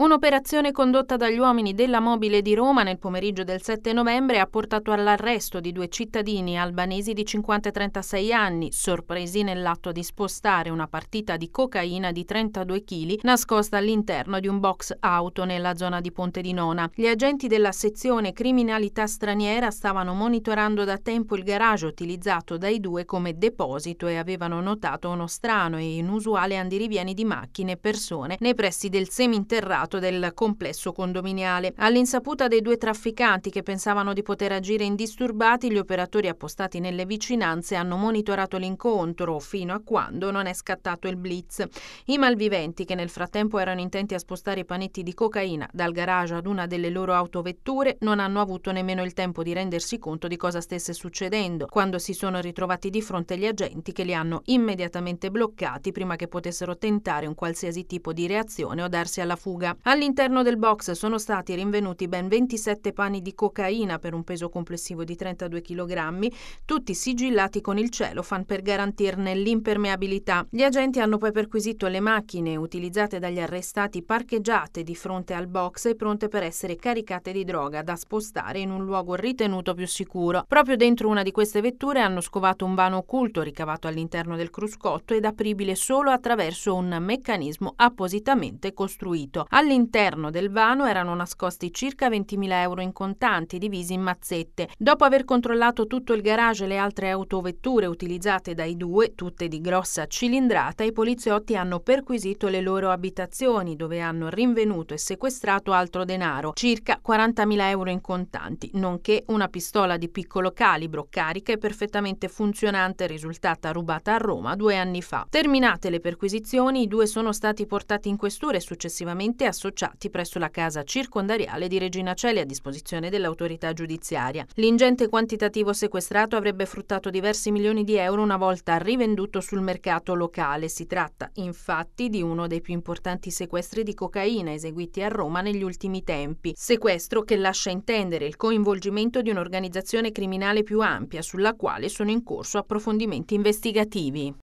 Un'operazione condotta dagli uomini della Mobile di Roma nel pomeriggio del 7 novembre ha portato all'arresto di due cittadini albanesi di 50 e 36 anni, sorpresi nell'atto di spostare una partita di cocaina di 32 kg nascosta all'interno di un box auto nella zona di Ponte di Nona. Gli agenti della sezione criminalità straniera stavano monitorando da tempo il garage utilizzato dai due come deposito e avevano notato uno strano e inusuale andirivieni di macchine e persone nei pressi del seminterrato sfasciato del complesso condominiale. All'insaputa dei due trafficanti che pensavano di poter agire indisturbati, gli operatori appostati nelle vicinanze hanno monitorato l'incontro fino a quando non è scattato il blitz. I malviventi, che nel frattempo erano intenti a spostare i panetti di cocaina dal garage ad una delle loro autovetture, non hanno avuto nemmeno il tempo di rendersi conto di cosa stesse succedendo quando si sono ritrovati di fronte agli agenti che li hanno immediatamente bloccati prima che potessero tentare un qualsiasi tipo di reazione o darsi alla fuga. All'interno del box sono stati rinvenuti ben 27 pani di cocaina per un peso complessivo di 32 kg, tutti sigillati con il celofan per garantirne l'impermeabilità. Gli agenti hanno poi perquisito le macchine utilizzate dagli arrestati parcheggiate di fronte al box e pronte per essere caricate di droga da spostare in un luogo ritenuto più sicuro. Proprio dentro una di queste vetture hanno scovato un vano occulto ricavato all'interno del cruscotto ed apribile solo attraverso un meccanismo appositamente costruito. All All'interno del vano erano nascosti circa 20.000 euro in contanti divisi in mazzette. Dopo aver controllato tutto il garage e le altre autovetture utilizzate dai due, tutte di grossa cilindrata, i poliziotti hanno perquisito le loro abitazioni dove hanno rinvenuto e sequestrato altro denaro, circa 40.000 euro in contanti, nonché una pistola di piccolo calibro carica e perfettamente funzionante risultata rubata a Roma due anni fa. Terminate le perquisizioni, i due sono stati portati in questura e successivamente associati presso la casa circondariale di Regina Celi a disposizione dell'autorità giudiziaria. L'ingente quantitativo sequestrato avrebbe fruttato diversi milioni di euro una volta rivenduto sul mercato locale. Si tratta infatti di uno dei più importanti sequestri di cocaina eseguiti a Roma negli ultimi tempi. Sequestro che lascia intendere il coinvolgimento di un'organizzazione criminale più ampia sulla quale sono in corso approfondimenti investigativi.